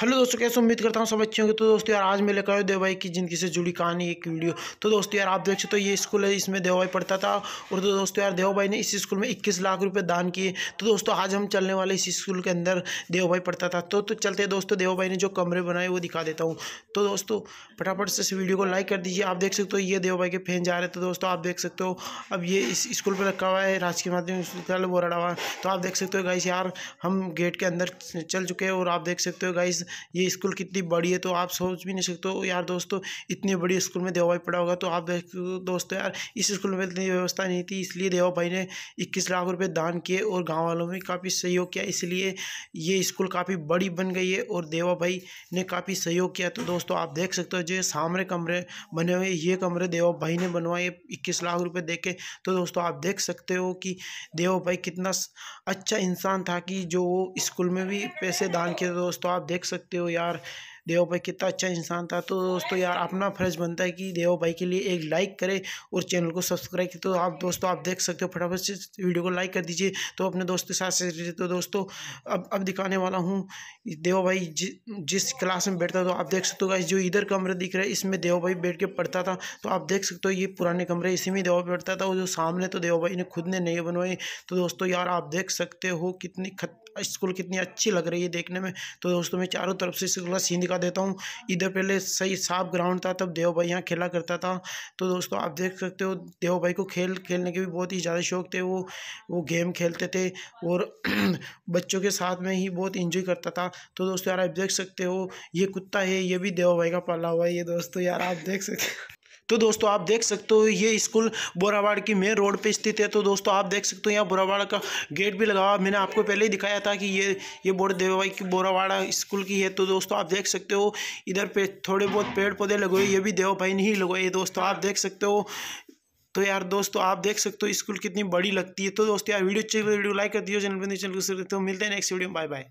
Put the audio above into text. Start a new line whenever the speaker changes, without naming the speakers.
hello दोस्तों कैसे उम्मीद करता हूँ सब अच्छे होंगे तो दोस्तों यार आज मैं लेकर आया देवाई की ज़िंदगी से जुड़ी कहानी एक वीडियो तो दोस्तों यार आप देख सकते हो ये स्कूल है इसमें देवाई पढ़ता था और तो दोस्तों यार देवाई ने इस स्कूल में 21 लाख रुपए दान किए तो दोस्तों आज हम चलने वाले इस स्कूल के अंदर भाई पढ़ता था तो तो चलते दोस्तों भाई ने जो कमरे बनाए वो दिखा देता हूँ तो दोस्तों फटाफट से इस वीडियो को लाइक कर दीजिए आप देख सकते हो ये भाई के फैन जा रहे तो दोस्तों आप देख सकते हो अब ये इस स्कूल पर रखा हुआ है राजकीय माध्यमिक विद्यालय बोराडावा तो आप देख सकते हो गाइस यार हम गेट के अंदर चल चुके हैं और आप देख सकते हो गाइस ये स्कूल कितनी बड़ी है तो आप सोच भी नहीं सकते हो यार दोस्तों इतनी बड़ी स्कूल में देवा भाई पढ़ा होगा तो आप दोस्तों यार इस स्कूल में इतनी व्यवस्था नहीं थी इसलिए देवा भाई ने इक्कीस लाख रुपये दान किए और गाँव वालों में काफ़ी सहयोग किया इसलिए ये स्कूल काफ़ी बड़ी बन गई है और देवा भाई ने काफ़ी सहयोग किया तो दोस्तों आप देख सकते हो जो सामने कमरे बने हुए ये कमरे देवा भाई ने बनवाए इक्कीस लाख रुपये दे के तो दोस्तों आप देख सकते हो कि देवा भाई कितना अच्छा इंसान था कि जो वो स्कूल में भी पैसे दान किए तो दोस्तों आप देख सकते सकते हो यार देव भाई कितना अच्छा इंसान था तो दोस्तों यार अपना फर्ज बनता है कि देव भाई के लिए एक लाइक करें और चैनल को सब्सक्राइब करें तो आप दोस्तों आप देख सकते हो फटाफट से वीडियो को लाइक कर दीजिए तो अपने दोस्तों के साथ शेयर तो दोस्तों अब अब दिखाने वाला हूँ देव भाई जि, जिस क्लास में बैठता तो आप देख सकते हो जो इधर कमरे दिख रहा है इसमें देव भाई बैठ के पढ़ता था तो आप देख सकते हो ये पुराने कमरे इसी में देव भाई बैठता था और जो सामने तो देव भाई ने खुद ने नहीं बनवाए तो दोस्तों यार आप देख सकते हो कितनी खत स्कूल कितनी अच्छी लग रही है देखने में तो दोस्तों मैं चारों तरफ से इसका सीन दिखा देता हूँ इधर पहले सही साफ ग्राउंड था तब देव भाई यहाँ खेला करता था तो दोस्तों आप देख सकते हो देव भाई को खेल खेलने के भी बहुत ही ज़्यादा शौक थे वो वो गेम खेलते थे और बच्चों के साथ में ही बहुत इंजॉय करता था तो दोस्तों यार आप देख सकते हो ये कुत्ता है ये भी देव भाई का पाला हुआ है ये दोस्तों यार आप देख सकते तो दोस्तों आप देख सकते हो ये स्कूल बोरावाड़ की मेन रोड पर स्थित है तो दोस्तों आप देख सकते हो यहाँ बोरावाड़ा का गेट भी लगा हुआ मैंने आपको पहले ही दिखाया था कि ये ये बोर्ड देवाई की बोरावाड़ा स्कूल की है तो दोस्तों आप देख सकते हो इधर पे थोड़े बहुत पेड़ पौधे लगे ये भी भाई नहीं लगवाए दोस्तों आप देख सकते हो तो यार दोस्तों आप देख सकते हो स्कूल कितनी बड़ी लगती है तो दोस्तों यार वीडियो अच्छी तो वीडियो लाइक कर दियो चैनल पर चैनल को मिलते हैं नेक्स्ट वीडियो में बाय बाय